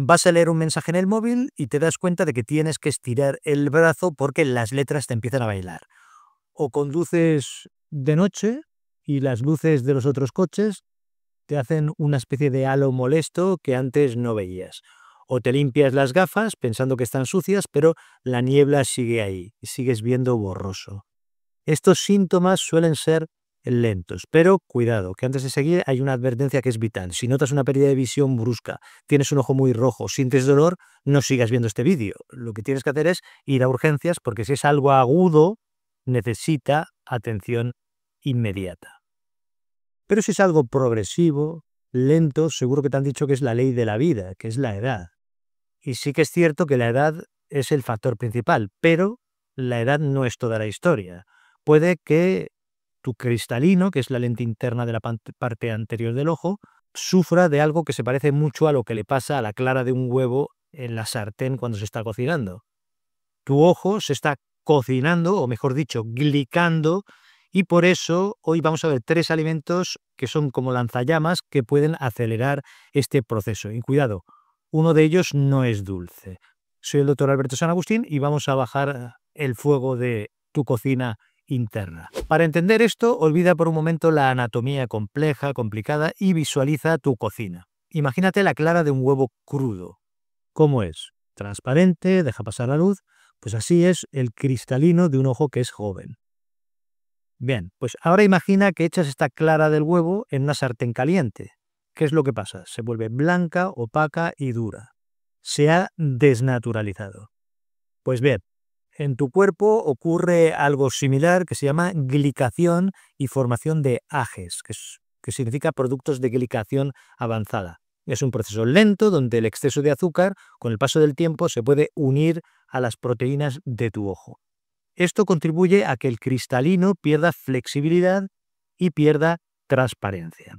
vas a leer un mensaje en el móvil y te das cuenta de que tienes que estirar el brazo porque las letras te empiezan a bailar. O conduces de noche y las luces de los otros coches te hacen una especie de halo molesto que antes no veías. O te limpias las gafas pensando que están sucias, pero la niebla sigue ahí y sigues viendo borroso. Estos síntomas suelen ser lentos. Pero cuidado, que antes de seguir hay una advertencia que es vital. Si notas una pérdida de visión brusca, tienes un ojo muy rojo, sientes dolor, no sigas viendo este vídeo. Lo que tienes que hacer es ir a urgencias porque si es algo agudo, necesita atención inmediata. Pero si es algo progresivo, lento, seguro que te han dicho que es la ley de la vida, que es la edad. Y sí que es cierto que la edad es el factor principal, pero la edad no es toda la historia. Puede que cristalino, que es la lente interna de la parte anterior del ojo, sufra de algo que se parece mucho a lo que le pasa a la clara de un huevo en la sartén cuando se está cocinando. Tu ojo se está cocinando, o mejor dicho, glicando, y por eso hoy vamos a ver tres alimentos que son como lanzallamas que pueden acelerar este proceso. Y cuidado, uno de ellos no es dulce. Soy el doctor Alberto San Agustín y vamos a bajar eh, el fuego de tu cocina interna. Para entender esto, olvida por un momento la anatomía compleja, complicada y visualiza tu cocina. Imagínate la clara de un huevo crudo. ¿Cómo es? Transparente, deja pasar la luz. Pues así es el cristalino de un ojo que es joven. Bien, pues ahora imagina que echas esta clara del huevo en una sartén caliente. ¿Qué es lo que pasa? Se vuelve blanca, opaca y dura. Se ha desnaturalizado. Pues bien, en tu cuerpo ocurre algo similar que se llama glicación y formación de AGES, que, que significa productos de glicación avanzada. Es un proceso lento donde el exceso de azúcar, con el paso del tiempo, se puede unir a las proteínas de tu ojo. Esto contribuye a que el cristalino pierda flexibilidad y pierda transparencia.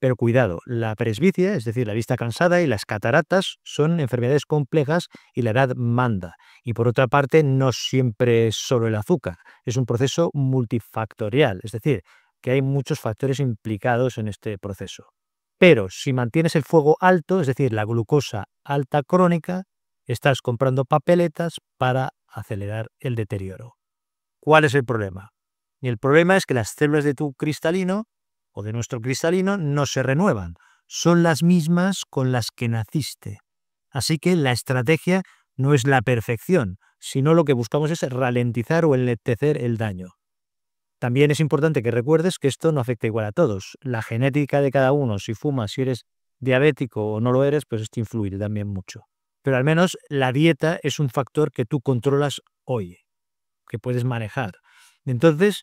Pero cuidado, la presbicia, es decir, la vista cansada y las cataratas son enfermedades complejas y la edad manda. Y por otra parte, no siempre es solo el azúcar, es un proceso multifactorial, es decir, que hay muchos factores implicados en este proceso. Pero si mantienes el fuego alto, es decir, la glucosa alta crónica, estás comprando papeletas para acelerar el deterioro. ¿Cuál es el problema? Y el problema es que las células de tu cristalino o de nuestro cristalino no se renuevan, son las mismas con las que naciste. Así que la estrategia no es la perfección, sino lo que buscamos es ralentizar o enlentecer el daño. También es importante que recuerdes que esto no afecta igual a todos. La genética de cada uno, si fumas, si eres diabético o no lo eres, pues esto influye también mucho. Pero al menos la dieta es un factor que tú controlas hoy, que puedes manejar. Entonces,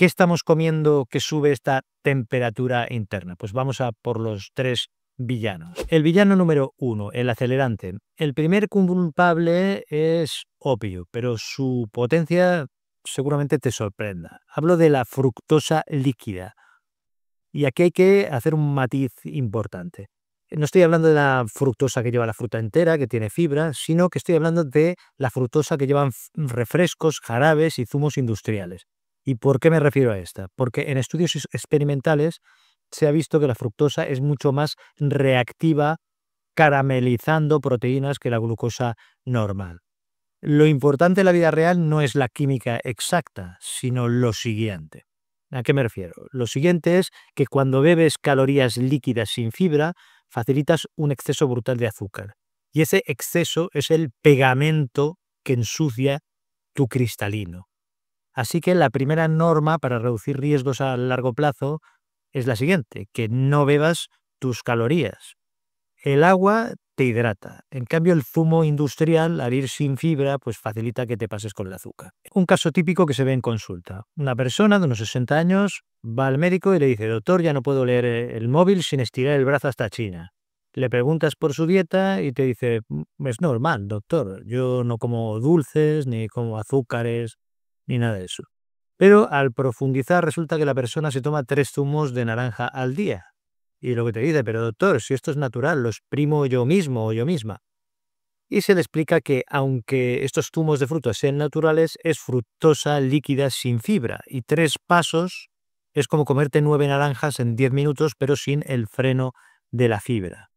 ¿Qué estamos comiendo que sube esta temperatura interna? Pues vamos a por los tres villanos. El villano número uno, el acelerante. El primer culpable es opio, pero su potencia seguramente te sorprenda. Hablo de la fructosa líquida. Y aquí hay que hacer un matiz importante. No estoy hablando de la fructosa que lleva la fruta entera, que tiene fibra, sino que estoy hablando de la fructosa que llevan refrescos, jarabes y zumos industriales. ¿Y por qué me refiero a esta? Porque en estudios experimentales se ha visto que la fructosa es mucho más reactiva caramelizando proteínas que la glucosa normal. Lo importante en la vida real no es la química exacta, sino lo siguiente. ¿A qué me refiero? Lo siguiente es que cuando bebes calorías líquidas sin fibra, facilitas un exceso brutal de azúcar. Y ese exceso es el pegamento que ensucia tu cristalino. Así que la primera norma para reducir riesgos a largo plazo es la siguiente, que no bebas tus calorías. El agua te hidrata. En cambio, el zumo industrial, al ir sin fibra, pues facilita que te pases con el azúcar. Un caso típico que se ve en consulta. Una persona de unos 60 años va al médico y le dice, doctor, ya no puedo leer eh, el móvil sin estirar el brazo hasta China. Le preguntas por su dieta y te dice, es normal, doctor, yo no como dulces ni como azúcares, ni nada de eso. Pero al profundizar resulta que la persona se toma tres zumos de naranja al día. Y lo que te dice, pero doctor, si esto es natural, los primo yo mismo o yo misma. Y se le explica que aunque estos zumos de frutas sean naturales, es fructosa líquida sin fibra. Y tres pasos es como comerte nueve naranjas en diez minutos, pero sin el freno de la fibra.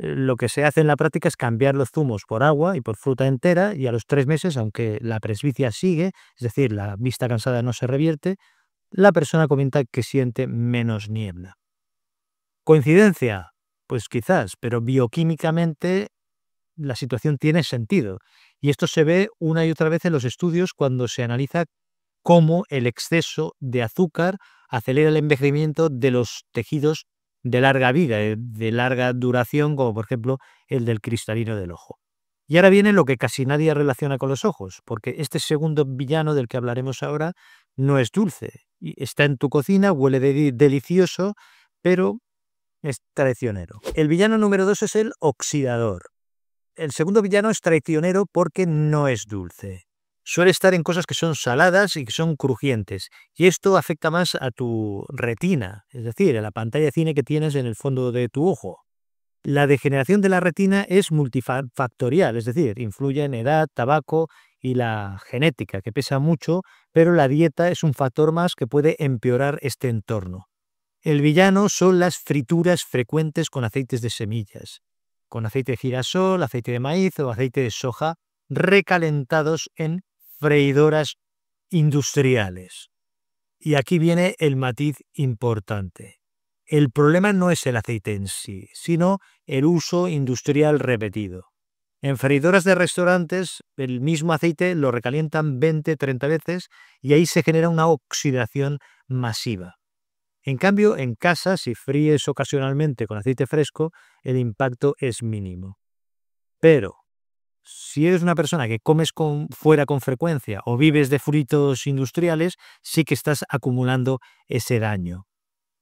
Eh, lo que se hace en la práctica es cambiar los zumos por agua y por fruta entera y a los tres meses, aunque la presbicia sigue, es decir, la vista cansada no se revierte, la persona comenta que siente menos niebla. ¿Coincidencia? Pues quizás, pero bioquímicamente la situación tiene sentido. Y esto se ve una y otra vez en los estudios cuando se analiza cómo el exceso de azúcar acelera el envejecimiento de los tejidos de larga vida, eh, de larga duración, como por ejemplo el del cristalino del ojo. Y ahora viene lo que casi nadie relaciona con los ojos, porque este segundo villano del que hablaremos ahora no es dulce. Está en tu cocina, huele de delicioso, pero es traicionero. El villano número dos es el oxidador. El segundo villano es traicionero porque no es dulce suele estar en cosas que son saladas y que son crujientes. Y esto afecta más a tu retina, es decir, a la pantalla de cine que tienes en el fondo de tu ojo. La degeneración de la retina es multifactorial, es decir, influye en edad, tabaco y la genética, que pesa mucho, pero la dieta es un factor más que puede empeorar este entorno. El villano son las frituras frecuentes con aceites de semillas, con aceite de girasol, aceite de maíz o aceite de soja, recalentados en freidoras industriales. Y aquí viene el matiz importante. El problema no es el aceite en sí, sino el uso industrial repetido. En freidoras de restaurantes, el mismo aceite lo recalientan 20, 30 veces y ahí se genera una oxidación masiva. En cambio, en casa, si fríes ocasionalmente con aceite fresco, el impacto es mínimo. Pero si eres una persona que comes fuera con frecuencia o vives de fritos industriales, sí que estás acumulando ese daño.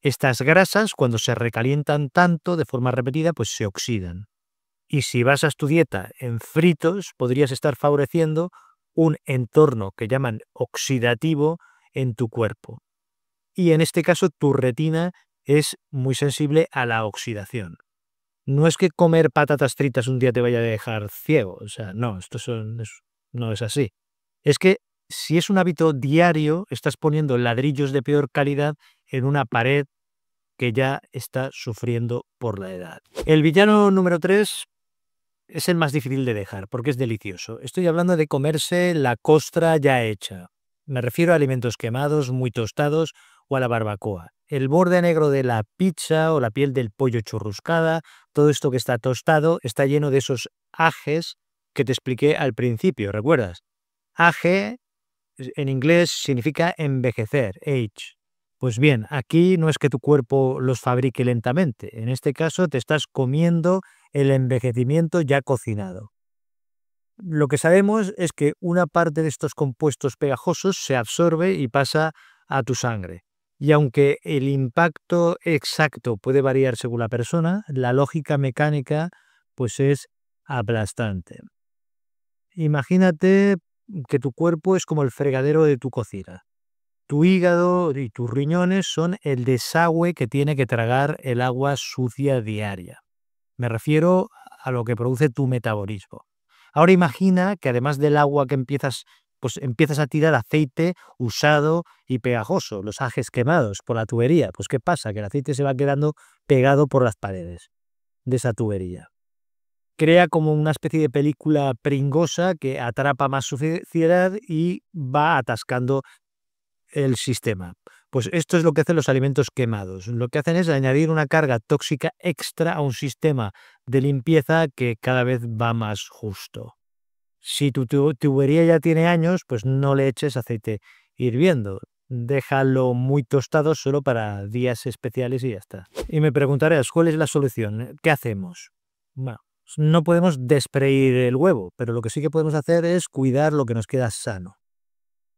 Estas grasas, cuando se recalientan tanto de forma repetida, pues se oxidan. Y si basas tu dieta en fritos, podrías estar favoreciendo un entorno que llaman oxidativo en tu cuerpo. Y en este caso, tu retina es muy sensible a la oxidación no es que comer patatas fritas un día te vaya a dejar ciego, o sea, no, esto no es así. Es que si es un hábito diario, estás poniendo ladrillos de peor calidad en una pared que ya está sufriendo por la edad. El villano número 3 es el más difícil de dejar porque es delicioso. Estoy hablando de comerse la costra ya hecha. Me refiero a alimentos quemados, muy tostados o a la barbacoa el borde negro de la pizza o la piel del pollo churruscada, todo esto que está tostado está lleno de esos ajes que te expliqué al principio, ¿recuerdas? Aje en inglés significa envejecer, age. Pues bien, aquí no es que tu cuerpo los fabrique lentamente, en este caso te estás comiendo el envejecimiento ya cocinado. Lo que sabemos es que una parte de estos compuestos pegajosos se absorbe y pasa a tu sangre. Y aunque el impacto exacto puede variar según la persona, la lógica mecánica pues es aplastante. Imagínate que tu cuerpo es como el fregadero de tu cocina. Tu hígado y tus riñones son el desagüe que tiene que tragar el agua sucia diaria. Me refiero a lo que produce tu metabolismo. Ahora imagina que además del agua que empiezas pues empiezas a tirar aceite usado y pegajoso, los ajes quemados por la tubería. Pues ¿qué pasa? Que el aceite se va quedando pegado por las paredes de esa tubería. Crea como una especie de película pringosa que atrapa más suciedad y va atascando el sistema. Pues esto es lo que hacen los alimentos quemados. Lo que hacen es añadir una carga tóxica extra a un sistema de limpieza que cada vez va más justo. Si tu, tubería ya tiene años, pues no le eches aceite hirviendo. Déjalo muy tostado solo para días especiales y ya está. Y me preguntarás, ¿cuál es la solución? Eh, ¿Qué hacemos? Bueno, no podemos despreír el huevo, pero lo que sí que podemos hacer es cuidar lo que nos queda sano.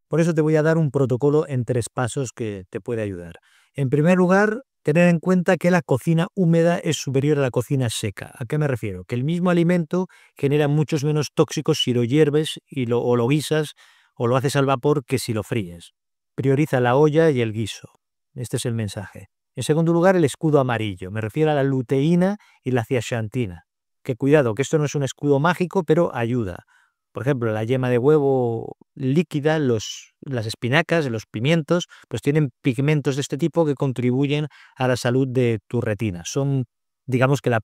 Por eso te voy a dar un protocolo en tres pasos que te puede ayudar. En primer lugar, Tener en cuenta que la cocina húmeda es superior a la cocina seca. ¿A qué me refiero? Que el mismo alimento genera muchos menos tóxicos si lo hierves y lo, o lo guisas o lo haces al vapor que si lo fríes. Prioriza la olla y el guiso. Este es el mensaje. En segundo lugar, el escudo amarillo. Me refiero a la luteína y la ciaxantina. Que cuidado, que esto no es un escudo mágico, pero ayuda por ejemplo, la yema de huevo líquida, los, las espinacas, los pimientos, pues tienen pigmentos de este tipo que contribuyen a la salud de tu retina. Son, digamos que la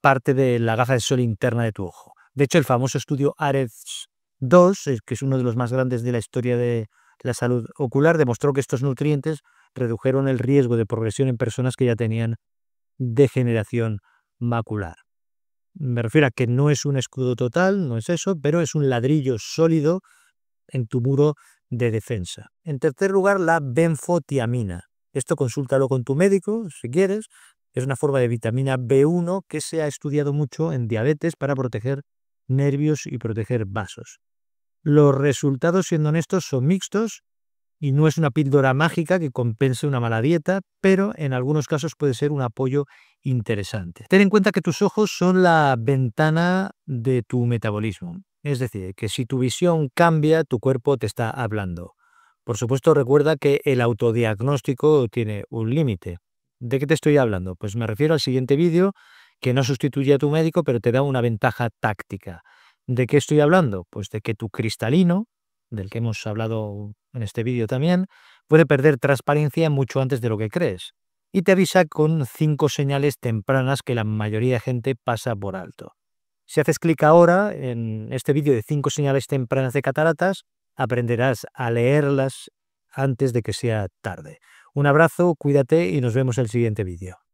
parte de la gafa de sol interna de tu ojo. De hecho, el famoso estudio AREDS 2, eh, que es uno de los más grandes de la historia de la salud ocular, demostró que estos nutrientes redujeron el riesgo de progresión en personas que ya tenían degeneración macular. Me refiero a que no es un escudo total, no es eso, pero es un ladrillo sólido en tu muro de defensa. En tercer lugar, la benfotiamina. Esto consúltalo con tu médico si quieres. Es una forma de vitamina B1 que se ha estudiado mucho en diabetes para proteger nervios y proteger vasos. Los resultados, siendo honestos, son mixtos y no es una píldora mágica que compense una mala dieta, pero en algunos casos puede ser un apoyo interesante. Ten en cuenta que tus ojos son la ventana de tu metabolismo, es decir, que si tu visión cambia, tu cuerpo te está hablando. Por supuesto, recuerda que el autodiagnóstico tiene un límite. ¿De qué te estoy hablando? Pues me refiero al siguiente vídeo, que no sustituye a tu médico, pero te da una ventaja táctica. ¿De qué estoy hablando? Pues de que tu cristalino, del que hemos hablado en este vídeo también, puede perder transparencia mucho antes de lo que crees y te avisa con cinco señales tempranas que la mayoría de gente pasa por alto. Si haces clic ahora en este vídeo de cinco señales tempranas de cataratas, aprenderás a leerlas antes de que sea tarde. Un abrazo, cuídate y nos vemos en el siguiente vídeo.